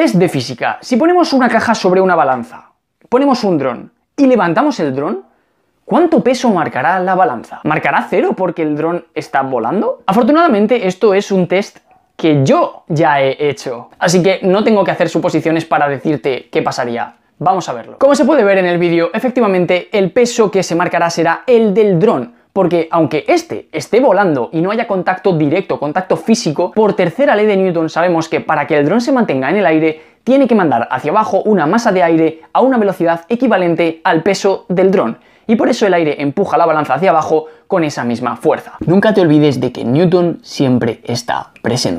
Test de física. Si ponemos una caja sobre una balanza, ponemos un dron y levantamos el dron, ¿Cuánto peso marcará la balanza? ¿Marcará cero porque el dron está volando? Afortunadamente esto es un test que yo ya he hecho, así que no tengo que hacer suposiciones para decirte qué pasaría. Vamos a verlo. Como se puede ver en el vídeo, efectivamente el peso que se marcará será el del dron, porque aunque este esté volando y no haya contacto directo, contacto físico, por tercera ley de Newton sabemos que para que el dron se mantenga en el aire, tiene que mandar hacia abajo una masa de aire a una velocidad equivalente al peso del dron. Y por eso el aire empuja la balanza hacia abajo con esa misma fuerza. Nunca te olvides de que Newton siempre está presente.